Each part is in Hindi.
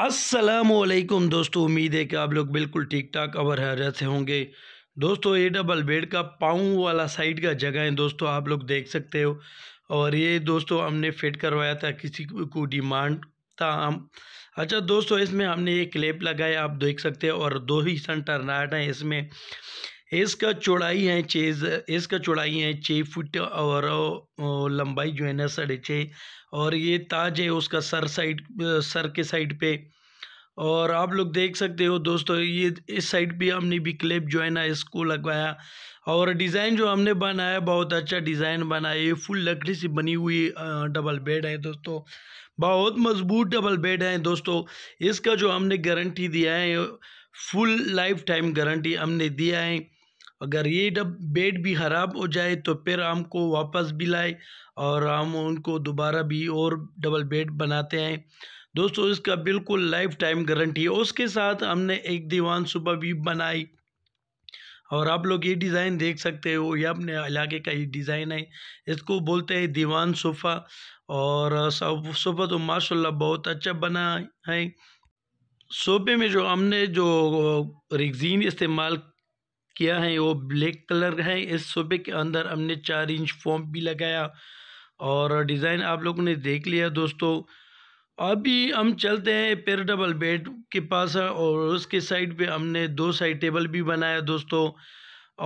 असलकुम दोस्तों उम्मीद है कि आप लोग बिल्कुल ठीक ठाक अवर है रहते होंगे दोस्तों ये डबल बेड का पाँव वाला साइड का जगह है दोस्तों आप लोग देख सकते हो और ये दोस्तों हमने फिट करवाया था किसी को डिमांड था हम अच्छा दोस्तों इसमें हमने ये क्लेप लगाया आप देख सकते हो और दो ही सन टर्नाट हैं इसमें इसका चौड़ाई है छः इसका चौड़ाई है छः फुट और लंबाई जो है ना साढ़े छः और ये ताज है उसका सर साइड सर के साइड पे और आप लोग देख सकते हो दोस्तों ये इस साइड भी हमने भी क्लिप जो है ना इसको लगवाया और डिज़ाइन जो हमने बनाया बहुत अच्छा डिज़ाइन बनाया ये फुल लकड़ी से बनी हुई डबल बेड है दोस्तों बहुत मजबूत डबल बेड है दोस्तों इसका जो हमने गारंटी दिया है फुल लाइफ टाइम गारंटी हमने दिया है अगर ये डब बेड भी ख़राब हो जाए तो फिर हमको वापस भी लाए और हम उनको दोबारा भी और डबल बेड बनाते हैं दोस्तों इसका बिल्कुल लाइफ टाइम गारंटी है उसके साथ हमने एक दीवान सुबह भी बनाई और आप लोग ये डिज़ाइन देख सकते हो ये अपने इलाके का ये डिज़ाइन है इसको बोलते हैं दीवान सोफ़ा और सोफ़ा तो माशाल्लाह बहुत अच्छा बना है सोफे में जो हमने जो रिगजीन इस्तेमाल किया है वो ब्लैक कलर है इस सोफे के अंदर हमने चार इंच फॉर्म भी लगाया और डिज़ाइन आप लोगों ने देख लिया दोस्तों अभी हम चलते हैं पेर डबल बेड के पास और उसके साइड पे हमने दो साइड टेबल भी बनाया दोस्तों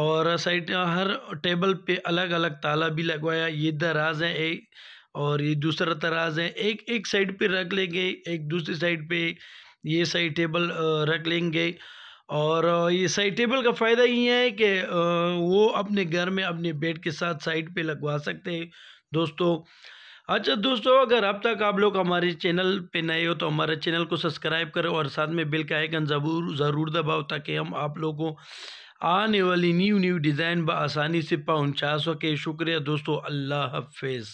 और साइड हर टेबल पे अलग अलग ताला भी लगवाया ये दराज है एक और ये दूसरा तराज है एक एक साइड पे रख लेंगे एक दूसरी साइड पे ये साइड टेबल रख लेंगे और ये साइड टेबल का फ़ायदा ये है कि वो अपने घर में अपने बेड के साथ साइड पे लगवा सकते हैं दोस्तों अच्छा दोस्तों अगर अब तक आप लोग हमारे चैनल पे नए हो तो हमारे चैनल को सब्सक्राइब करें और साथ में बिल का आइकन ज़रूर ज़रूर दबाओ ताकि हम आप लोगों आने वाली न्यू न्यू डिज़ाइन बसानी से पहुँचा सके शुक्रिया दोस्तों अल्लाह हाफिज़